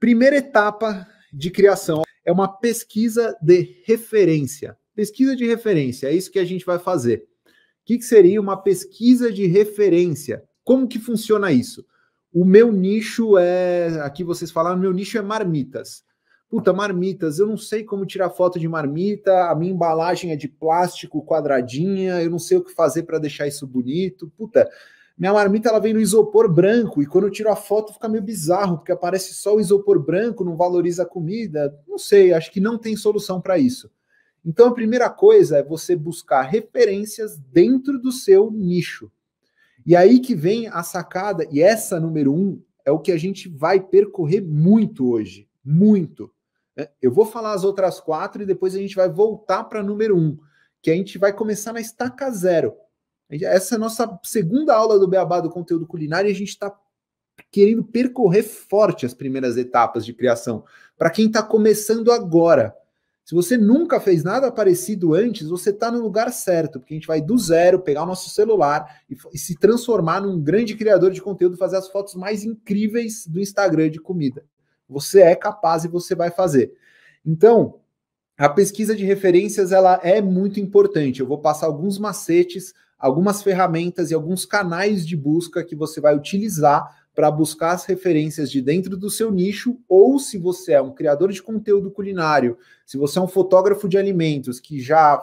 Primeira etapa de criação é uma pesquisa de referência. Pesquisa de referência, é isso que a gente vai fazer. O que, que seria uma pesquisa de referência? Como que funciona isso? O meu nicho é. Aqui vocês falaram, meu nicho é marmitas. Puta, marmitas, eu não sei como tirar foto de marmita, a minha embalagem é de plástico quadradinha, eu não sei o que fazer para deixar isso bonito. Puta, minha marmita ela vem no isopor branco e quando eu tiro a foto fica meio bizarro, porque aparece só o isopor branco, não valoriza a comida. Não sei, acho que não tem solução para isso. Então a primeira coisa é você buscar referências dentro do seu nicho. E aí que vem a sacada, e essa número um é o que a gente vai percorrer muito hoje. Muito. É, eu vou falar as outras quatro e depois a gente vai voltar para número um, que a gente vai começar na estaca zero. Essa é a nossa segunda aula do Beabá do conteúdo culinário e a gente está querendo percorrer forte as primeiras etapas de criação. Para quem está começando agora, se você nunca fez nada parecido antes, você está no lugar certo, porque a gente vai do zero pegar o nosso celular e, e, se transformar num grande criador de conteúdo, fazer as fotos mais incríveis do Instagram de comida. Você é capaz e você vai fazer. Então, a pesquisa de referências ela é muito importante. Eu vou passar alguns macetes, algumas ferramentas e alguns canais de busca que você vai utilizar para buscar as referências de dentro do seu nicho, ou se você é um criador de conteúdo culinário, se você é um fotógrafo de alimentos que já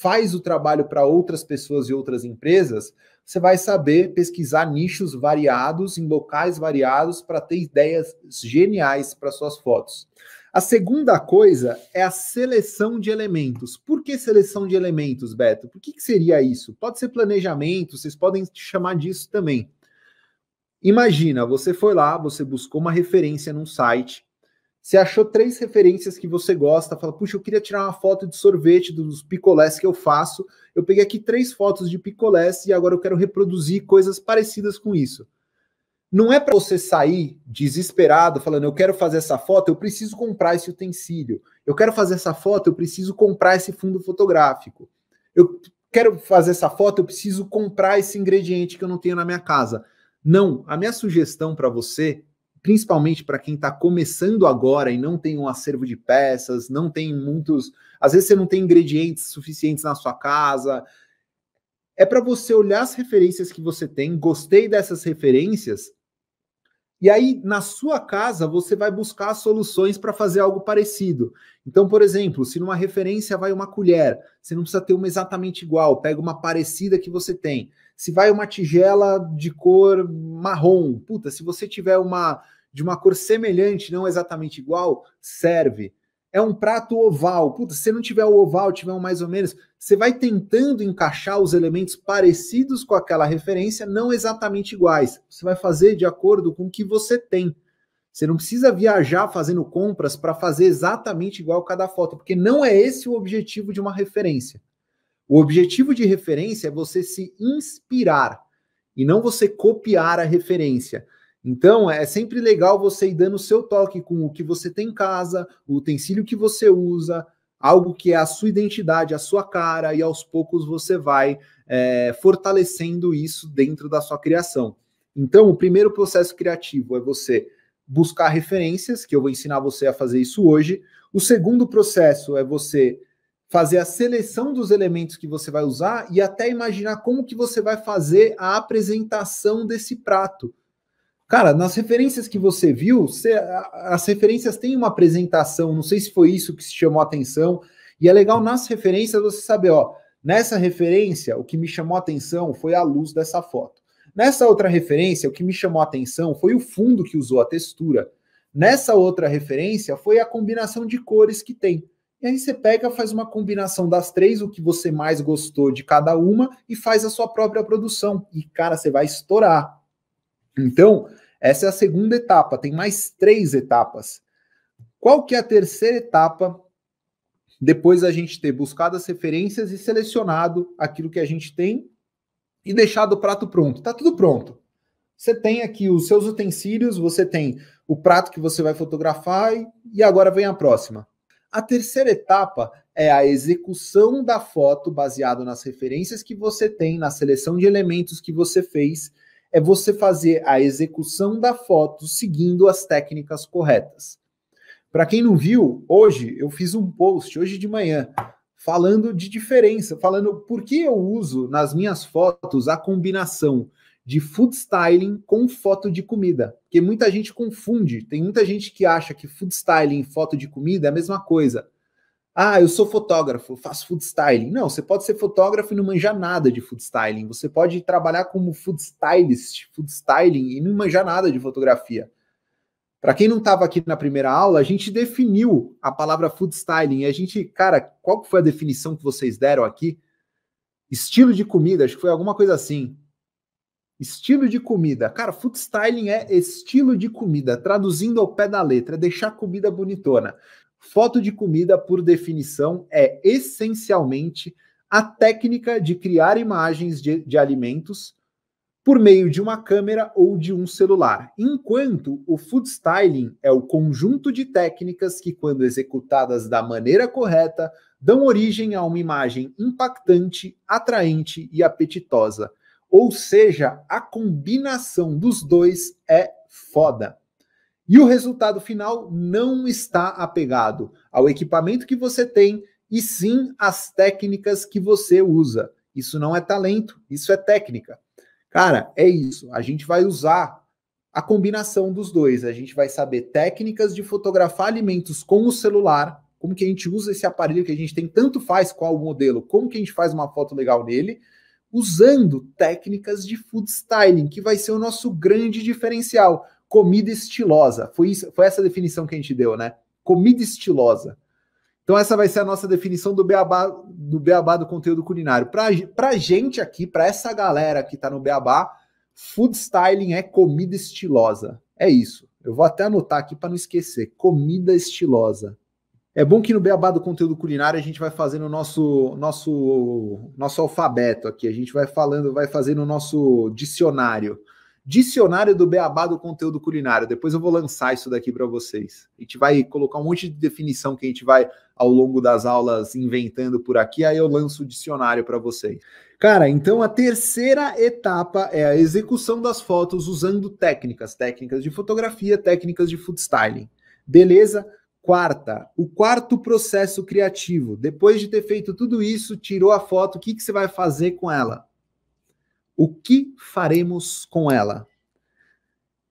faz o trabalho para outras pessoas e outras empresas, você vai saber pesquisar nichos variados, em locais variados, para ter ideias geniais para suas fotos. A segunda coisa é a seleção de elementos. Por que seleção de elementos, Beto? Por que, que seria isso? Pode ser planejamento, vocês podem chamar disso também. Imagina, você foi lá, você buscou uma referência num site, você achou três referências que você gosta, fala, puxa, eu queria tirar uma foto de sorvete dos picolés que eu faço. Eu peguei aqui três fotos de picolés e agora eu quero reproduzir coisas parecidas com isso. Não é para você sair desesperado falando, eu quero fazer essa foto, eu preciso comprar esse utensílio. Eu quero fazer essa foto, eu preciso comprar esse fundo fotográfico. Eu quero fazer essa foto, eu preciso comprar esse ingrediente que eu não tenho na minha casa. Não, a minha sugestão para você principalmente para quem está começando agora e não tem um acervo de peças, não tem muitos. Às vezes você não tem ingredientes suficientes na sua casa. É para você olhar as referências que você tem, gostei dessas referências, e aí na sua casa você vai buscar soluções para fazer algo parecido. Então, por exemplo, se numa referência vai uma colher, você não precisa ter uma exatamente igual, pega uma parecida que você tem se vai uma tigela de cor marrom, puta, se você tiver uma de uma cor semelhante, não exatamente igual, serve. É um prato oval. Puta, se não tiver o oval, tiver um mais ou menos, você vai tentando encaixar os elementos parecidos com aquela referência, não exatamente iguais. Você vai fazer de acordo com o que você tem. Você não precisa viajar fazendo compras para fazer exatamente igual cada foto, porque não é esse o objetivo de uma referência. O objetivo de referência é você se inspirar e não você copiar a referência. Então, é sempre legal você ir dando o seu toque com o que você tem em casa, o utensílio que você usa, algo que é a sua identidade, a sua cara, e aos poucos você vai é, fortalecendo isso dentro da sua criação. Então, o primeiro processo criativo é você buscar referências, que eu vou ensinar você a fazer isso hoje. O segundo processo é você fazer a seleção dos elementos que você vai usar e até imaginar como que você vai fazer a apresentação desse prato. Cara, nas referências que você viu, você, as referências têm uma apresentação, não sei se foi isso que se chamou a atenção, e é legal nas referências você saber, ó, nessa referência o que me chamou a atenção foi a luz dessa foto. Nessa outra referência o que me chamou a atenção foi o fundo que usou a textura. Nessa outra referência foi a combinação de cores que tem. E aí você pega, faz uma combinação das três, o que você mais gostou de cada uma, e faz a sua própria produção. E, cara, você vai estourar. Então, essa é a segunda etapa. Tem mais três etapas. Qual que é a terceira etapa? Depois a gente ter buscado as referências e selecionado aquilo que a gente tem e deixado o prato pronto. Tá tudo pronto. Você tem aqui os seus utensílios, você tem o prato que você vai fotografar e, e agora vem a próxima a terceira etapa é a execução da foto baseado nas referências que você tem, na seleção de elementos que você fez, é você fazer a execução da foto seguindo as técnicas corretas. Para quem não viu, hoje eu fiz um post hoje de manhã falando de diferença, falando por que eu uso nas minhas fotos a combinação de food styling com foto de comida. Porque muita gente confunde, tem muita gente que acha que food styling e foto de comida é a mesma coisa. Ah, eu sou fotógrafo, faço food styling. Não, você pode ser fotógrafo e não manjar nada de food styling. Você pode trabalhar como food stylist, food styling e não manjar nada de fotografia. Para quem não estava aqui na primeira aula, a gente definiu a palavra food styling. E a gente, cara, qual foi a definição que vocês deram aqui? Estilo de comida, acho que foi alguma coisa assim. Estilo de comida. Cara, food styling é estilo de comida, traduzindo ao pé da letra, é deixar a comida bonitona. Foto de comida, por definição, é essencialmente a técnica de criar imagens de, de alimentos por meio de uma câmera ou de um celular. Enquanto o food styling é o conjunto de técnicas que, quando executadas da maneira correta, dão origem a uma imagem impactante, atraente e apetitosa. Ou seja, a combinação dos dois é foda. E o resultado final não está apegado ao equipamento que você tem, e sim às técnicas que você usa. Isso não é talento, isso é técnica. Cara, é isso. A gente vai usar a combinação dos dois. A gente vai saber técnicas de fotografar alimentos com o celular, como que a gente usa esse aparelho que a gente tem, tanto faz qual o modelo, como que a gente faz uma foto legal nele usando técnicas de food styling, que vai ser o nosso grande diferencial. Comida estilosa. Foi, isso, foi essa definição que a gente deu, né? Comida estilosa. Então, essa vai ser a nossa definição do beabá do, beabá do conteúdo culinário. Para a gente aqui, para essa galera que está no beabá, food styling é comida estilosa. É isso. Eu vou até anotar aqui para não esquecer. Comida estilosa. É bom que no beabá do conteúdo culinário a gente vai fazendo o nosso, nosso, nosso alfabeto aqui. A gente vai falando, vai fazendo o nosso dicionário. Dicionário do beabá do conteúdo culinário. Depois eu vou lançar isso daqui para vocês. A gente vai colocar um monte de definição que a gente vai, ao longo das aulas, inventando por aqui. Aí eu lanço o dicionário para vocês. Cara, então a terceira etapa é a execução das fotos usando técnicas, técnicas de fotografia, técnicas de food styling. Beleza? Quarta, o quarto processo criativo. Depois de ter feito tudo isso, tirou a foto, o que, que você vai fazer com ela? O que faremos com ela?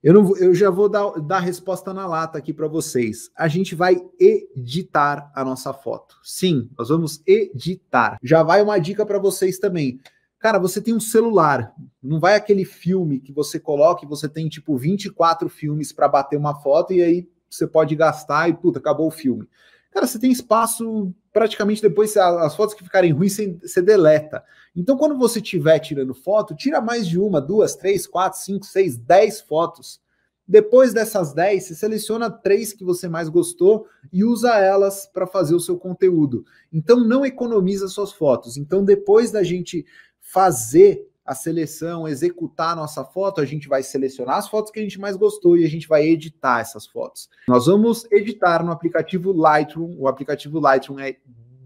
Eu, não, eu já vou dar, dar resposta na lata aqui para vocês. A gente vai editar a nossa foto. Sim, nós vamos editar. Já vai uma dica para vocês também. Cara, você tem um celular, não vai aquele filme que você coloca e você tem tipo 24 filmes para bater uma foto e aí você pode gastar e, puta, acabou o filme. Cara, você tem espaço praticamente depois, as fotos que ficarem ruins, você, você deleta. Então, quando você estiver tirando foto, tira mais de uma, duas, três, quatro, cinco, seis, dez fotos. Depois dessas dez você seleciona três que você mais gostou e usa elas para fazer o seu conteúdo. Então não economiza suas fotos. Então depois da gente fazer a seleção, executar a nossa foto, a gente vai selecionar as fotos que a gente mais gostou e a gente vai editar essas fotos. Nós vamos editar no aplicativo Lightroom. O aplicativo Lightroom é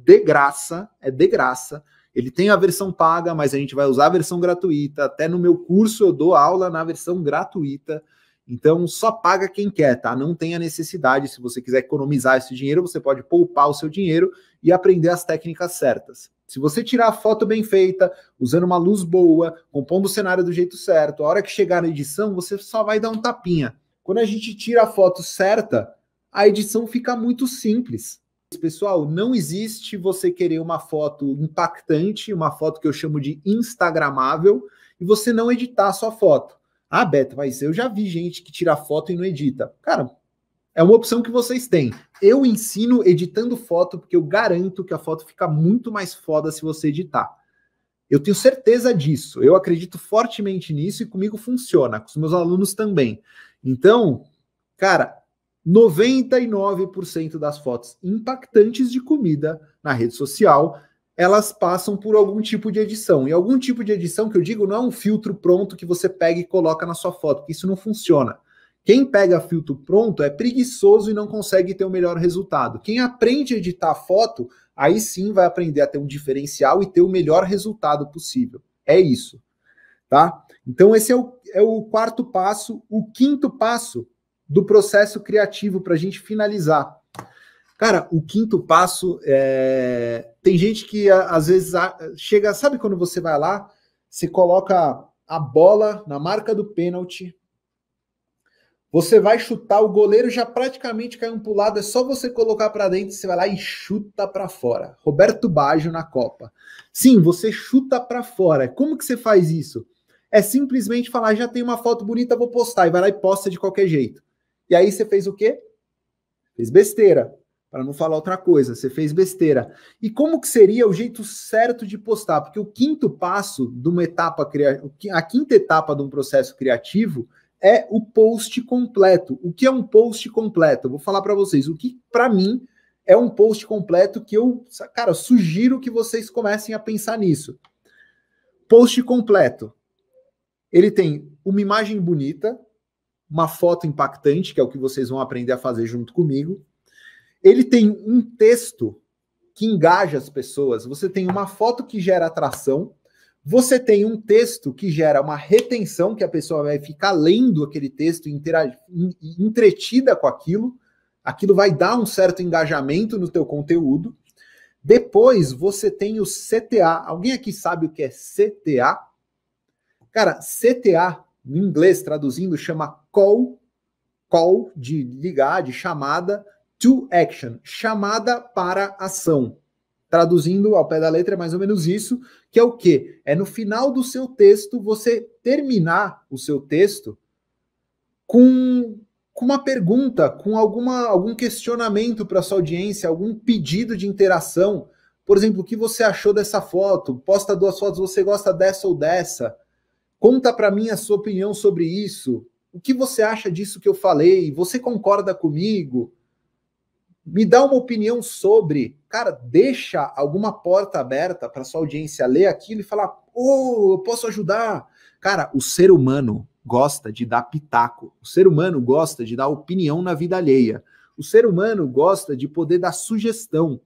de graça, é de graça. Ele tem a versão paga, mas a gente vai usar a versão gratuita. Até no meu curso eu dou aula na versão gratuita. Então só paga quem quer, tá? Não tem a necessidade. Se você quiser economizar esse dinheiro, você pode poupar o seu dinheiro e aprender as técnicas certas. Se você tirar a foto bem feita, usando uma luz boa, compondo o cenário do jeito certo, a hora que chegar na edição, você só vai dar um tapinha. Quando a gente tira a foto certa, a edição fica muito simples. Pessoal, não existe você querer uma foto impactante, uma foto que eu chamo de instagramável, e você não editar a sua foto. Ah, Beto, mas eu já vi gente que tira foto e não edita. Cara, é uma opção que vocês têm. Eu ensino editando foto, porque eu garanto que a foto fica muito mais foda se você editar. Eu tenho certeza disso. Eu acredito fortemente nisso e comigo funciona, com os meus alunos também. Então, cara, 99% das fotos impactantes de comida na rede social, elas passam por algum tipo de edição. E algum tipo de edição que eu digo não é um filtro pronto que você pega e coloca na sua foto, porque isso não funciona. Quem pega filtro pronto é preguiçoso e não consegue ter o um melhor resultado. Quem aprende a editar foto, aí sim vai aprender a ter um diferencial e ter o melhor resultado possível. É isso, tá? Então esse é o, é o quarto passo, o quinto passo do processo criativo para a gente finalizar. Cara, o quinto passo é... tem gente que às vezes chega, sabe quando você vai lá, você coloca a bola na marca do pênalti você vai chutar, o goleiro já praticamente caiu um pro lado, é só você colocar para dentro, você vai lá e chuta para fora. Roberto Baggio na Copa. Sim, você chuta para fora. Como que você faz isso? É simplesmente falar, já tem uma foto bonita, vou postar, e vai lá e posta de qualquer jeito. E aí você fez o quê? Fez besteira para não falar outra coisa, você fez besteira. E como que seria o jeito certo de postar? Porque o quinto passo de uma etapa, a quinta etapa de um processo criativo é o post completo. O que é um post completo? Eu vou falar para vocês. O que, para mim, é um post completo que eu, cara, sugiro que vocês comecem a pensar nisso. Post completo. Ele tem uma imagem bonita, uma foto impactante, que é o que vocês vão aprender a fazer junto comigo. Ele tem um texto que engaja as pessoas. Você tem uma foto que gera atração você tem um texto que gera uma retenção, que a pessoa vai ficar lendo aquele texto, entretida com aquilo. Aquilo vai dar um certo engajamento no teu conteúdo. Depois você tem o CTA. Alguém aqui sabe o que é CTA? Cara, CTA, em inglês, traduzindo, chama call, call de ligar, de chamada to action, chamada para ação. Traduzindo ao pé da letra, é mais ou menos isso, que é o quê? É no final do seu texto você terminar o seu texto com, com uma pergunta, com alguma, algum questionamento para sua audiência, algum pedido de interação. Por exemplo, o que você achou dessa foto? Posta duas fotos, você gosta dessa ou dessa? Conta para mim a sua opinião sobre isso. O que você acha disso que eu falei? Você concorda comigo? me dá uma opinião sobre. Cara, deixa alguma porta aberta para sua audiência ler aquilo e falar: oh, eu posso ajudar. Cara, o ser humano gosta de dar pitaco. O ser humano gosta de dar opinião na vida alheia. O ser humano gosta de poder dar sugestão.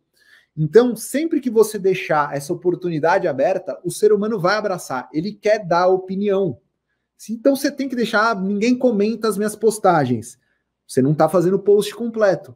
Então, sempre que você deixar essa oportunidade aberta, o ser humano vai abraçar. Ele quer dar opinião. Então, você tem que deixar. Ah, ninguém comenta as minhas postagens. Você não está fazendo post completo.